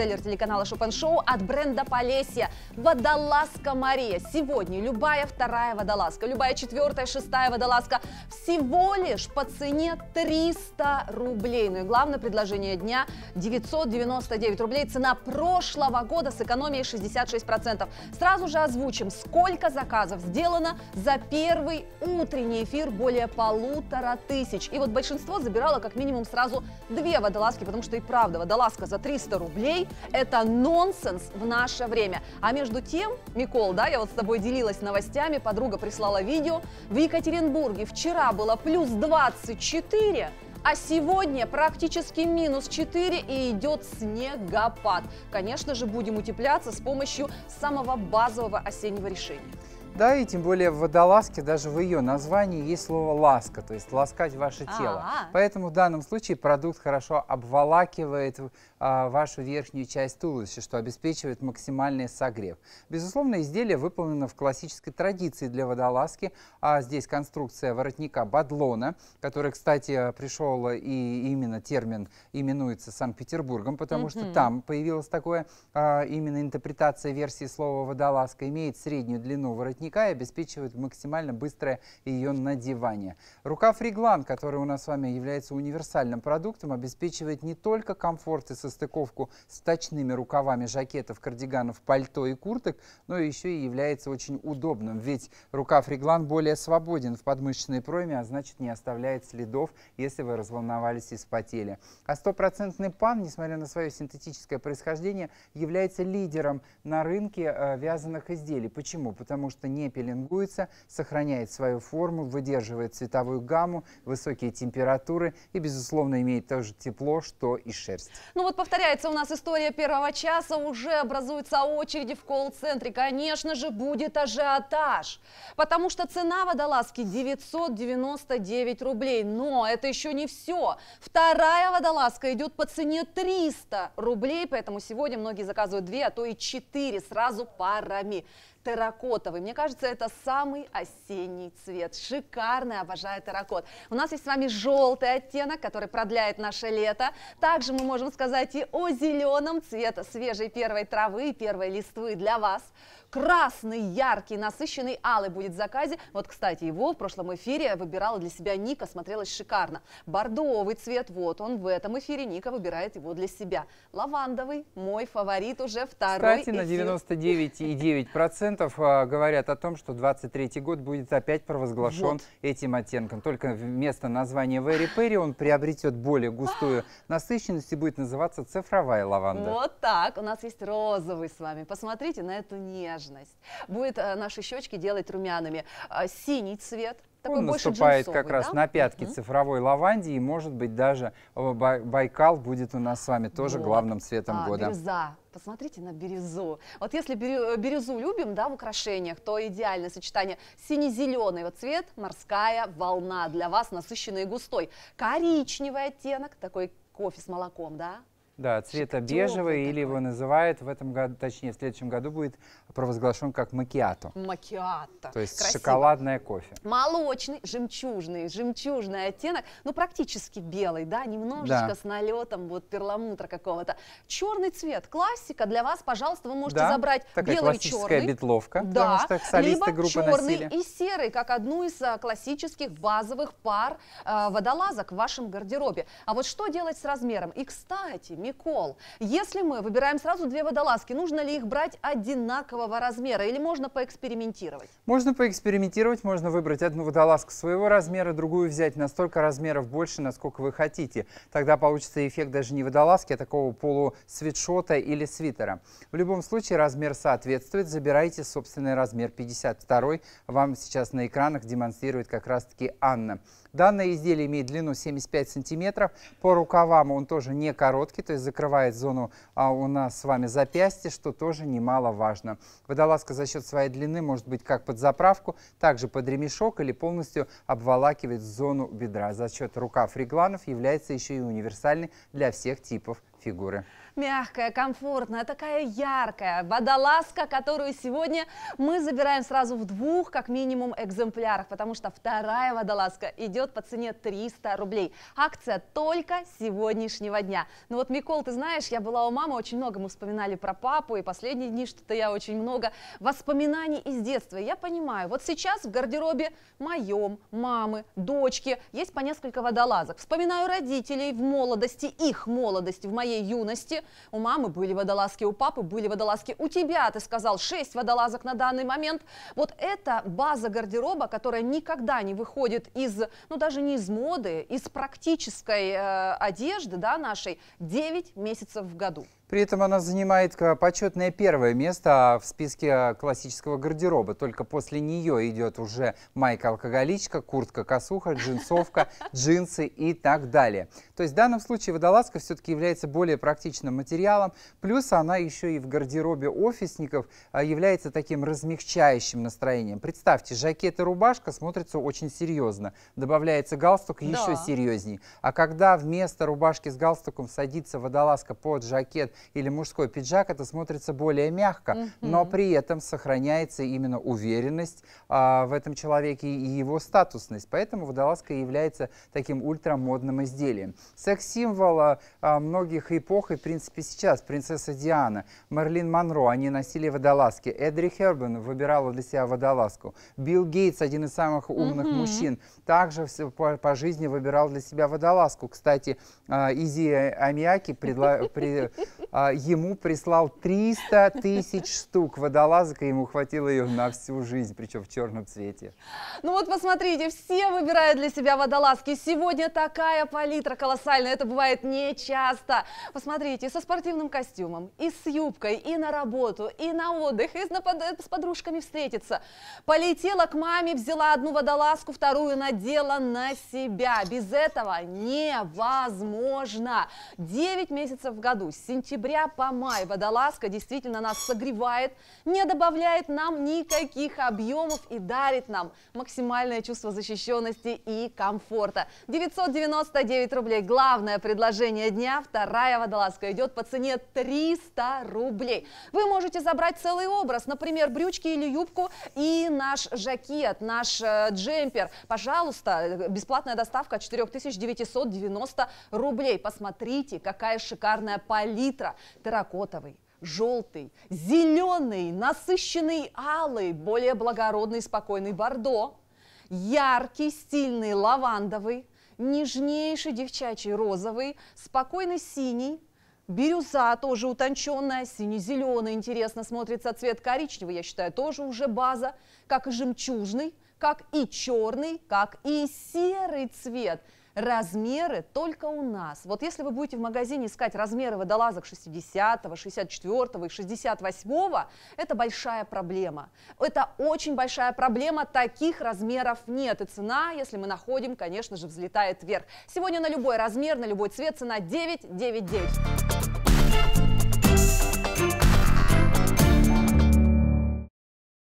бестселлер телеканала Шопен Шоу от бренда Полесья. Водолазка Мария. Сегодня любая вторая водолазка, любая четвертая, шестая водолазка всего лишь по цене 300 рублей. Ну и главное предложение дня 999 рублей. Цена прошлого года с экономией 66%. Сразу же озвучим, сколько заказов сделано за первый утренний эфир более полутора тысяч. И вот большинство забирало как минимум сразу две водолазки, потому что и правда водолазка за 300 рублей это нонсенс в наше время. А между тем, Микол, да, я вот с тобой делилась новостями, подруга прислала видео. В Екатеринбурге вчера было плюс 24, а сегодня практически минус 4 и идет снегопад. Конечно же, будем утепляться с помощью самого базового осеннего решения. Да, и тем более в водолазке даже в ее названии есть слово «ласка», то есть ласкать ваше тело. А -а -а. Поэтому в данном случае продукт хорошо обволакивает а, вашу верхнюю часть туловища, что обеспечивает максимальный согрев. Безусловно, изделие выполнено в классической традиции для водолазки, а здесь конструкция воротника бадлона, который, кстати, пришел и именно термин именуется Санкт-Петербургом, потому mm -hmm. что там появилась такое а, именно интерпретация версии слова «водолазка», имеет среднюю длину воротника воротника и обеспечивает максимально быстрое ее надевание. Рукав реглан, который у нас с вами является универсальным продуктом, обеспечивает не только комфорт и состыковку с точными рукавами жакетов, кардиганов, пальто и курток, но еще и является очень удобным, ведь рукав реглан более свободен в подмышечной пройме, а значит не оставляет следов, если вы разволновались и спотели. А стопроцентный пан, несмотря на свое синтетическое происхождение, является лидером на рынке э, вязаных изделий. Почему? Потому что не пеленгуется, сохраняет свою форму, выдерживает цветовую гамму, высокие температуры и, безусловно, имеет то же тепло, что и шерсть. Ну вот повторяется у нас история первого часа, уже образуются очереди в колл-центре. Конечно же, будет ажиотаж, потому что цена водолазки 999 рублей. Но это еще не все. Вторая водолазка идет по цене 300 рублей, поэтому сегодня многие заказывают две, а то и четыре сразу парами терракотовый. Мне кажется, это самый осенний цвет. Шикарный, обожаю терракот. У нас есть с вами желтый оттенок, который продляет наше лето. Также мы можем сказать и о зеленом цвете, свежей первой травы и первой листвы для вас. Красный, яркий, насыщенный, алый будет в заказе. Вот, кстати, его в прошлом эфире выбирала для себя Ника, смотрелась шикарно. Бордовый цвет, вот он в этом эфире, Ника выбирает его для себя. Лавандовый, мой фаворит уже второй Кстати, эфир. на 99,9% 30% а, говорят о том, что 23 год будет опять провозглашен вот. этим оттенком. Только вместо названия Very Перри он приобретет более густую насыщенность и будет называться цифровая лаванда. Вот так. У нас есть розовый с вами. Посмотрите на эту нежность. Будет э, наши щечки делать румяными. Э, синий цвет – такой Он наступает как раз да? на пятки угу. цифровой лавандии, и, может быть, даже Байкал будет у нас с вами тоже вот. главным цветом а, года. Бирюза. Посмотрите на бирюзу. Вот если э, бирюзу любим да, в украшениях, то идеальное сочетание сине-зеленый вот цвет, морская волна для вас насыщенный и густой. Коричневый оттенок, такой кофе с молоком, да? Да, цвета Шик, бежевый, или его называют в этом году, точнее, в следующем году будет провозглашен как макиато. Макиато. То есть Красиво. шоколадное кофе. Молочный, жемчужный, жемчужный оттенок, ну практически белый, да, немножечко да. с налетом вот перламутра какого-то. Черный цвет, классика для вас, пожалуйста, вы можете да, забрать такая белый и черный. бетловка, да, потому что солисты либо группы черный носили. и серый, как одну из э, классических базовых пар э, водолазок в вашем гардеробе. А вот что делать с размером? И, кстати, Микол, если мы выбираем сразу две водолазки, нужно ли их брать одинаково одинакового размера или можно поэкспериментировать? Можно поэкспериментировать, можно выбрать одну водолазку своего размера, другую взять настолько размеров больше, насколько вы хотите. Тогда получится эффект даже не водолазки, а такого полусвитшота или свитера. В любом случае размер соответствует, забирайте собственный размер 52. Вам сейчас на экранах демонстрирует как раз-таки Анна. Данное изделие имеет длину 75 сантиметров. По рукавам он тоже не короткий, то есть закрывает зону а, у нас с вами запястья, что тоже немаловажно. Водолазка за счет своей длины может быть как под заправку, также под ремешок или полностью обволакивает зону бедра. За счет рукав регланов является еще и универсальной для всех типов фигуры. Мягкая, комфортная, такая яркая водолазка, которую сегодня мы забираем сразу в двух, как минимум, экземплярах, потому что вторая водолазка идет по цене 300 рублей. Акция только сегодняшнего дня. Ну вот, Микол, ты знаешь, я была у мамы, очень много мы вспоминали про папу, и последние дни что-то я очень много воспоминаний из детства. я понимаю, вот сейчас в гардеробе моем, мамы, дочки есть по несколько водолазок. Вспоминаю родителей в молодости, их молодость в моей своей юности. У мамы были водолазки, у папы были водолазки. У тебя, ты сказал, 6 водолазок на данный момент. Вот это база гардероба, которая никогда не выходит из, ну даже не из моды, из практической э, одежды да, нашей 9 месяцев в году. При этом она занимает э, почетное первое место а в списке э, классического гардероба. Только после нее идет уже майка-алкоголичка, куртка-косуха, джинсовка, джинсы и так далее. То есть в данном случае водолазка все-таки является более практичным материалом. Плюс она еще и в гардеробе офисников э, является таким размягчающим настроением. Представьте, жакет и рубашка смотрятся очень серьезно. Добавляется галстук еще да. серьезней. А когда вместо рубашки с галстуком садится водолазка под жакет, или мужской пиджак, это смотрится более мягко, угу. но при этом сохраняется именно уверенность а, в этом человеке и его статусность. Поэтому водолазка является таким ультрамодным изделием. Секс-символ а, а многих эпох и, в принципе, сейчас принцесса Диана, Мерлин Монро, они носили водолазки. Эдри Хербен выбирала для себя водолазку. Билл Гейтс, один из самых умных угу. мужчин, также по, по жизни выбирал для себя водолазку. Кстати, а, Изи Амиаки предла... при... А, ему прислал 300 тысяч штук водолазок, и ему хватило ее на всю жизнь, причем в черном цвете. Ну вот посмотрите, все выбирают для себя водолазки. Сегодня такая палитра колоссальная, это бывает нечасто. Посмотрите, со спортивным костюмом, и с юбкой, и на работу, и на отдых, и с подружками встретиться. Полетела к маме, взяла одну водолазку, вторую надела на себя. Без этого невозможно. 9 месяцев в году, с сентября октября по май водолазка действительно нас согревает, не добавляет нам никаких объемов и дарит нам максимальное чувство защищенности и комфорта. 999 рублей. Главное предложение дня. Вторая водолазка идет по цене 300 рублей. Вы можете забрать целый образ, например, брючки или юбку и наш жакет, наш э, джемпер. Пожалуйста, бесплатная доставка 4990 рублей. Посмотрите, какая шикарная палитра цвета – терракотовый, желтый, зеленый, насыщенный алый, более благородный, спокойный бордо, яркий, стильный лавандовый, нежнейший девчачий розовый, спокойный синий, Бирюза тоже утонченная, сине-зеленый, интересно смотрится цвет коричневый, я считаю, тоже уже база, как и жемчужный, как и черный, как и серый цвет – Размеры только у нас. Вот если вы будете в магазине искать размеры водолазок 60-го, 64-го и 68-го, это большая проблема. Это очень большая проблема, таких размеров нет. И цена, если мы находим, конечно же, взлетает вверх. Сегодня на любой размер, на любой цвет цена 999.